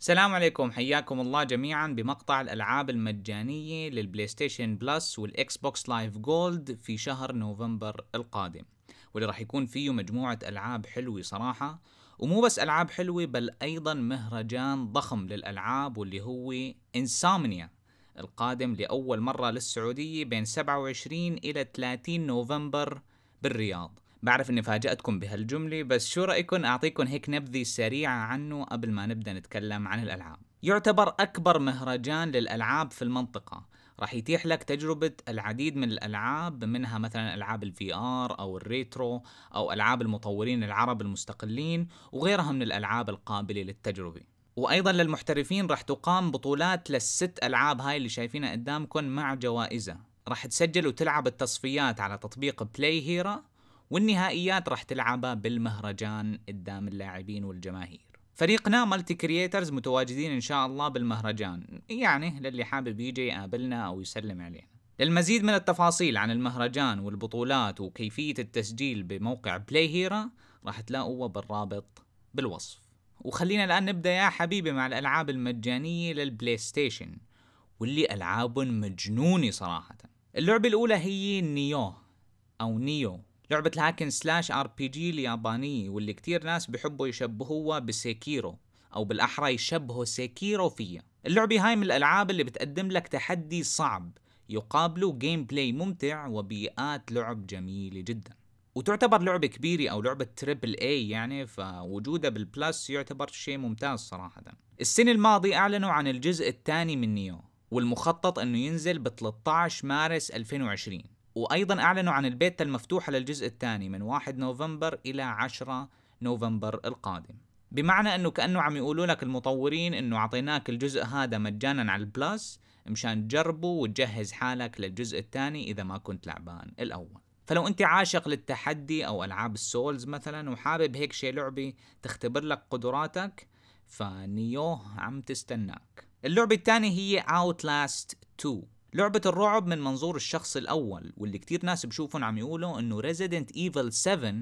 السلام عليكم حياكم الله جميعا بمقطع الألعاب المجانية للبلاي ستيشن بلس والإكس بوكس لايف جولد في شهر نوفمبر القادم واللي راح يكون فيه مجموعة ألعاب حلوة صراحة ومو بس ألعاب حلوة بل أيضا مهرجان ضخم للألعاب واللي هو إنسامنيا القادم لأول مرة للسعودية بين 27 إلى 30 نوفمبر بالرياض بعرف اني فاجأتكم بهالجملة بس شو رأيكم اعطيكم هيك نبذة سريعة عنه قبل ما نبدأ نتكلم عن الالعاب يعتبر اكبر مهرجان للالعاب في المنطقة راح يتيح لك تجربة العديد من الألعاب منها مثلا ألعاب الفي آر أو الريترو أو ألعاب المطورين العرب المستقلين وغيرها من الألعاب القابلة للتجربة وأيضا للمحترفين راح تقام بطولات للست ألعاب هاي اللي شايفينها قدامكم مع جوائزها راح تسجل وتلعب التصفيات على تطبيق بلاي هيرا والنهائيات راح تلعبها بالمهرجان قدام اللاعبين والجماهير فريقنا مالتي كرييترز متواجدين ان شاء الله بالمهرجان يعني للي حابب يجي يقابلنا او يسلم علينا للمزيد من التفاصيل عن المهرجان والبطولات وكيفية التسجيل بموقع بلاي هيرا راح تلاقوه بالرابط بالوصف وخلينا الآن نبدأ يا حبيبي مع الألعاب المجانية للبلاي ستيشن واللي ألعاب مجنونة صراحة اللعبة الأولى هي نيو أو نيو لعبة الهاكن سلاش ار بي جي اليابانية واللي كتير ناس بحبوا يشبهوها بسيكيرو او بالاحرى يشبهوا سيكيرو فيها اللعبة هاي من الالعاب اللي بتقدم لك تحدي صعب يقابله جيم بلاي ممتع وبيئات لعب جميلة جدا وتعتبر لعبة كبيرة أو لعبة تريبل اي يعني فوجودها بالبلس يعتبر شيء ممتاز صراحة السنة الماضية أعلنوا عن الجزء الثاني من نيو والمخطط أنه ينزل ب 13 مارس 2020 وأيضا أعلنوا عن البيتا المفتوحة للجزء الثاني من 1 نوفمبر إلى 10 نوفمبر القادم بمعنى أنه كأنه عم يقولوا لك المطورين أنه أعطيناك الجزء هذا مجانا على البلس مشان تجربه وتجهز حالك للجزء الثاني إذا ما كنت لعبان الأول فلو انت عاشق للتحدي او العاب السولز مثلا وحابب هيك شيء لعبه تختبر لك قدراتك فنيوه عم تستناك اللعبه الثانيه هي اوتلاست 2 لعبة الرعب من منظور الشخص الأول واللي كتير ناس بشوفهم عم يقولوا إنه Resident Evil 7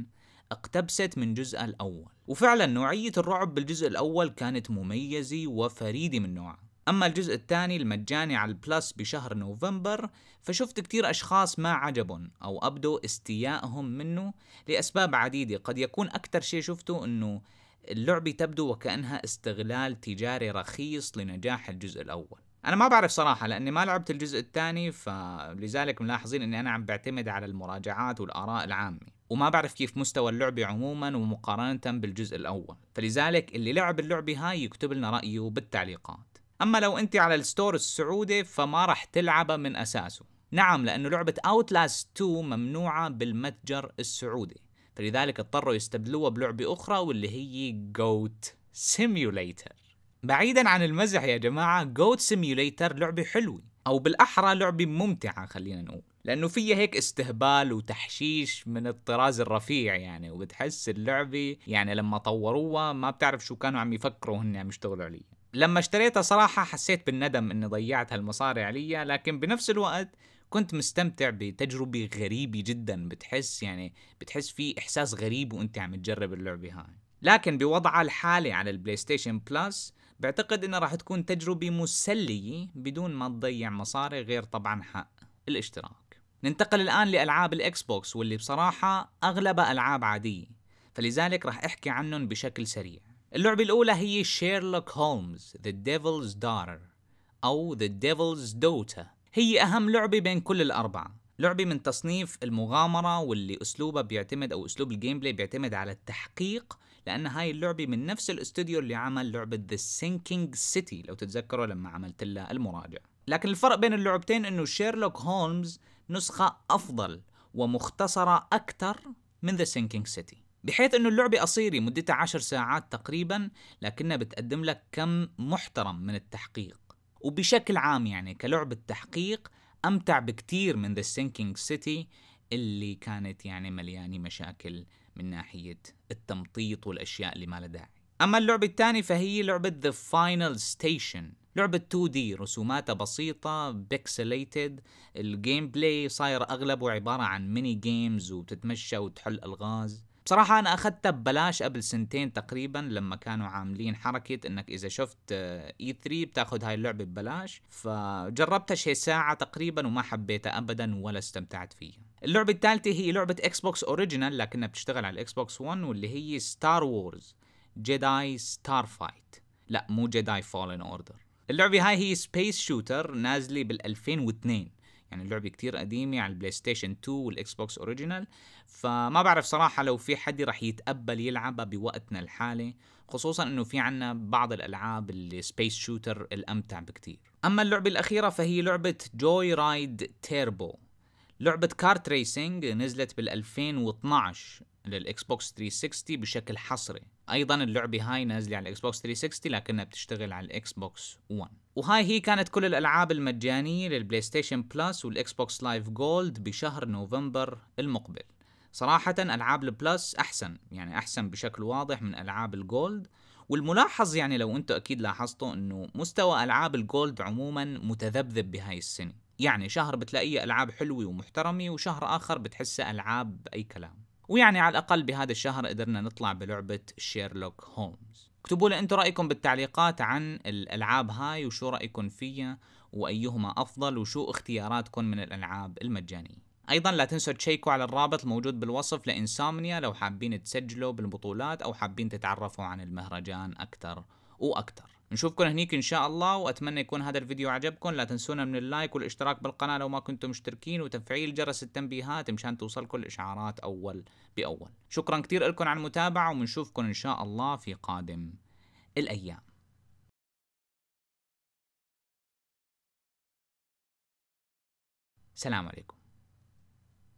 اقتبست من جزء الأول وفعلا نوعية الرعب بالجزء الأول كانت مميزة وفريدة من نوعها أما الجزء الثاني المجاني على البلس بشهر نوفمبر فشفت كتير أشخاص ما عجبهم أو أبدوا استيائهم منه لأسباب عديدة قد يكون أكثر شيء شفته أنه اللعبة تبدو وكأنها استغلال تجاري رخيص لنجاح الجزء الأول انا ما بعرف صراحه لاني ما لعبت الجزء الثاني فلذلك ملاحظين اني انا عم بعتمد على المراجعات والاراء العامه وما بعرف كيف مستوى اللعبة عموما ومقارنة بالجزء الأول فلذلك اللي لعب اللعبة هاي يكتب لنا رأيه بالتعليقات أما لو أنت على الستور السعودي فما راح تلعبها من أساسه نعم لأنه لعبة أوتلاست 2 ممنوعة بالمتجر السعودي فلذلك اضطروا يستبدلوها بلعبة أخرى واللي هي جوت سيميوليتر بعيدا عن المزح يا جماعة جوت سيميوليتر لعبة حلوة أو بالأحرى لعبة ممتعة خلينا نقول لأنه فيها هيك استهبال وتحشيش من الطراز الرفيع يعني وبتحس اللعبة يعني لما طوروها ما بتعرف شو كانوا عم يفكروا هن عم يشتغلوا عليها لما اشتريتها صراحة حسيت بالندم اني ضيعت هالمصاري عليها لكن بنفس الوقت كنت مستمتع بتجربة غريبة جدا بتحس يعني بتحس في احساس غريب وانت عم تجرب اللعبة هاي لكن بوضعها الحالي على البلاي ستيشن بلس بعتقد انها راح تكون تجربة مسلية بدون ما تضيع مصاري غير طبعا حق الاشتراك ننتقل الآن لألعاب الإكس بوكس واللي بصراحة أغلبها ألعاب عادية فلذلك راح أحكي عنهم بشكل سريع اللعبة الأولى هي شيرلوك هولمز ذا ديفلز دار أو ذا ديفلز دوتا هي أهم لعبة بين كل الأربعة لعبة من تصنيف المغامرة واللي أسلوبها بيعتمد أو أسلوب الجيم بلاي بيعتمد على التحقيق لان هاي اللعبه من نفس الاستوديو اللي عمل لعبه ذا سينكينج سيتي لو تتذكروا لما عملت لها المراجع لكن الفرق بين اللعبتين انه شيرلوك هولمز نسخه افضل ومختصره اكثر من ذا سينكينج سيتي بحيث انه اللعبة قصيرة مدتها عشر ساعات تقريبا لكنها بتقدم لك كم محترم من التحقيق وبشكل عام يعني كلعبة تحقيق أمتع بكتير من The Sinking City اللي كانت يعني مليانة مشاكل من ناحية التمطيط والأشياء اللي ما لها داعي أما اللعبة الثانية فهي لعبة The Final Station لعبة 2D رسوماتها بسيطة بيكسليتد الجيم بلاي صاير أغلبه عبارة عن ميني جيمز وتتمشى وتحل ألغاز بصراحة أنا أخذتها ببلاش قبل سنتين تقريبا لما كانوا عاملين حركة إنك إذا شفت إي آه، 3 e بتاخذ هاي اللعبة ببلاش فجربتها شي ساعة تقريبا وما حبيتها أبدا ولا استمتعت فيها اللعبة الثالثة هي لعبة اكس بوكس اوريجينال لكنها بتشتغل على الاكس بوكس 1 واللي هي ستار وورز جيداي ستار فايت لا مو جيداي فولن اوردر اللعبة هاي هي سبيس شوتر نازلة بال 2002 يعني اللعبة كتير قديمة على البلاي ستيشن 2 والاكس بوكس اوريجينال فما بعرف صراحة لو في حد رح يتقبل يلعبها بوقتنا الحالي خصوصا انه في عنا بعض الالعاب السبيس شوتر الامتع بكتير اما اللعبة الاخيرة فهي لعبة جوي رايد تيربو لعبة كارت ريسينج نزلت بال 2012 للاكس بوكس 360 بشكل حصري ايضا اللعبة هاي نازلة على الاكس بوكس 360 لكنها بتشتغل على الاكس بوكس 1 وهاي هي كانت كل الالعاب المجانية للبلاي ستيشن بلس والاكس بوكس لايف جولد بشهر نوفمبر المقبل صراحة العاب البلس احسن يعني احسن بشكل واضح من العاب الجولد والملاحظ يعني لو انتم اكيد لاحظتوا انه مستوى العاب الجولد عموما متذبذب بهاي السنه يعني شهر بتلاقيه ألعاب حلوة ومحترمة وشهر آخر بتحسه ألعاب أي كلام ويعني على الأقل بهذا الشهر قدرنا نطلع بلعبة شيرلوك هولمز اكتبوا لي انتم رأيكم بالتعليقات عن الألعاب هاي وشو رأيكم فيها وأيهما أفضل وشو اختياراتكم من الألعاب المجانية ايضا لا تنسوا تشيكوا على الرابط الموجود بالوصف لانسامنيا لو حابين تسجلوا بالبطولات او حابين تتعرفوا عن المهرجان اكثر واكثر نشوفكم هنيك ان شاء الله واتمنى يكون هذا الفيديو عجبكم لا تنسونا من اللايك والاشتراك بالقناه لو ما كنتم مشتركين وتفعيل جرس التنبيهات مشان توصلكم الاشعارات اول باول شكرا كثير لكم على المتابعه وبنشوفكم ان شاء الله في قادم الايام سلام عليكم